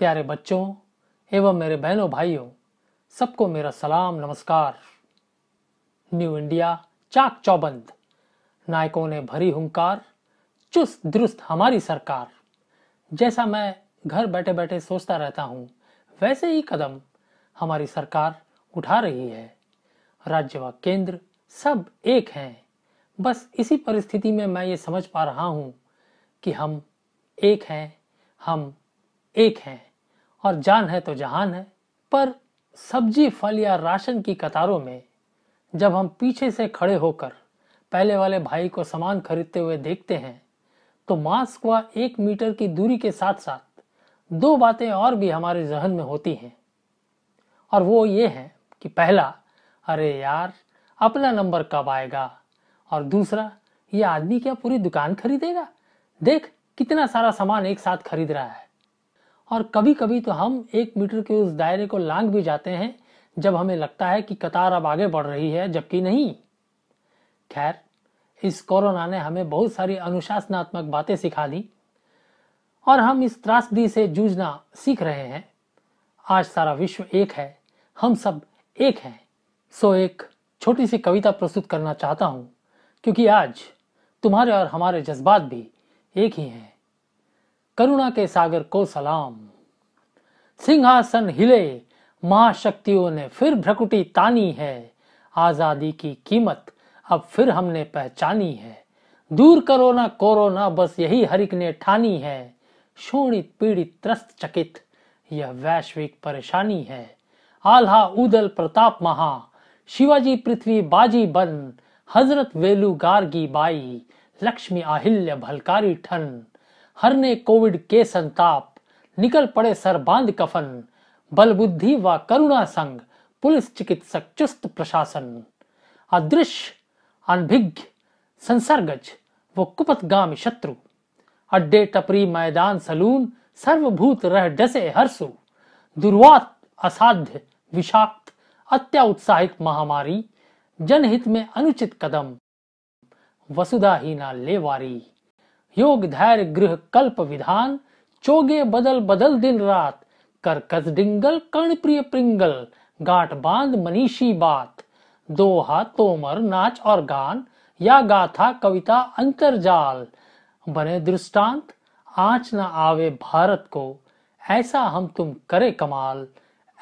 प्यारे बच्चों एवं मेरे बहनों भाइयों सबको मेरा सलाम नमस्कार न्यू इंडिया चाक चौबंद नायकों ने भरी हुंकार चुस्त दुरुस्त हमारी सरकार जैसा मैं घर बैठे बैठे सोचता रहता हूं वैसे ही कदम हमारी सरकार उठा रही है राज्य व केंद्र सब एक हैं बस इसी परिस्थिति में मैं ये समझ पा रहा हूं कि हम एक हैं हम एक हैं और जान है तो जहान है पर सब्जी फल या राशन की कतारों में जब हम पीछे से खड़े होकर पहले वाले भाई को सामान खरीदते हुए देखते हैं तो मास्क व एक मीटर की दूरी के साथ साथ दो बातें और भी हमारे जहन में होती हैं और वो ये है कि पहला अरे यार अपना नंबर कब आएगा और दूसरा ये आदमी क्या पूरी दुकान खरीदेगा देख कितना सारा सामान एक साथ खरीद रहा है और कभी कभी तो हम एक मीटर के उस दायरे को लांग भी जाते हैं जब हमें लगता है कि कतार अब आगे बढ़ रही है जबकि नहीं खैर इस कोरोना ने हमें बहुत सारी अनुशासनात्मक बातें सिखा दी और हम इस त्रासदी से जूझना सीख रहे हैं आज सारा विश्व एक है हम सब एक हैं सो एक छोटी सी कविता प्रस्तुत करना चाहता हूं क्योंकि आज तुम्हारे और हमारे जज्बात भी एक ही हैं करुणा के सागर को सलाम सिंहासन हिले महाशक्तियों ने फिर भ्रकुटी तानी है आजादी की कीमत अब फिर हमने पहचानी है दूर करो ना कोरोना बस यही हरिक ने ठानी है शोणित पीड़ित त्रस्त चकित यह वैश्विक परेशानी है आल्हा उदल प्रताप महा शिवाजी पृथ्वी बाजी बन हजरत वेलू गार्गी बाई लक्ष्मी आहिल्य भलकारी ठन हर ने कोविड के संताप निकल पड़े सर बांध कफन बलबुद्धि व करुणा संग पुलिस चिकित्सक चुस्त प्रशासन अदृश्य अनभिज्ञ संसर्गज कुपत कुपतगामी शत्रु अड्डे टपरी मैदान सलून सर्वभूत रह डसे हरसु दुर्वात असाध्य विषाक्त अत्याउत्साहित महामारी जनहित में अनुचित कदम वसुधा ही ना लेवारी योग धैर्य गृह कल्प विधान चोगे बदल बदल दिन रात कर डिंगल कर्ण प्रिय प्रिंगल गांठ बांध मनीषी बात दोहा तोमर नाच और गान या गाथा कविता अंतरजाल बने दृष्टांत आंच न आवे भारत को ऐसा हम तुम करे कमाल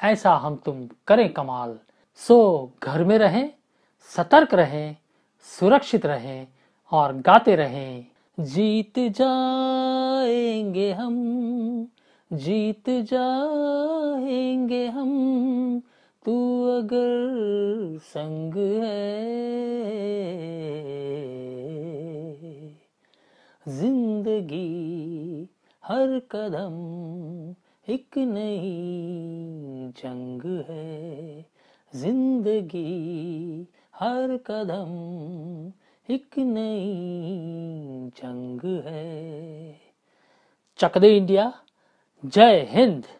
ऐसा हम तुम करे कमाल सो घर में रहें सतर्क रहें सुरक्षित रहें और गाते रहें जीत जाएंगे हम जीत जाएंगे हम तू अगर संग है जिंदगी हर कदम एक नई जंग है जिंदगी हर कदम एक नई जंग है चक दे इंडिया जय हिंद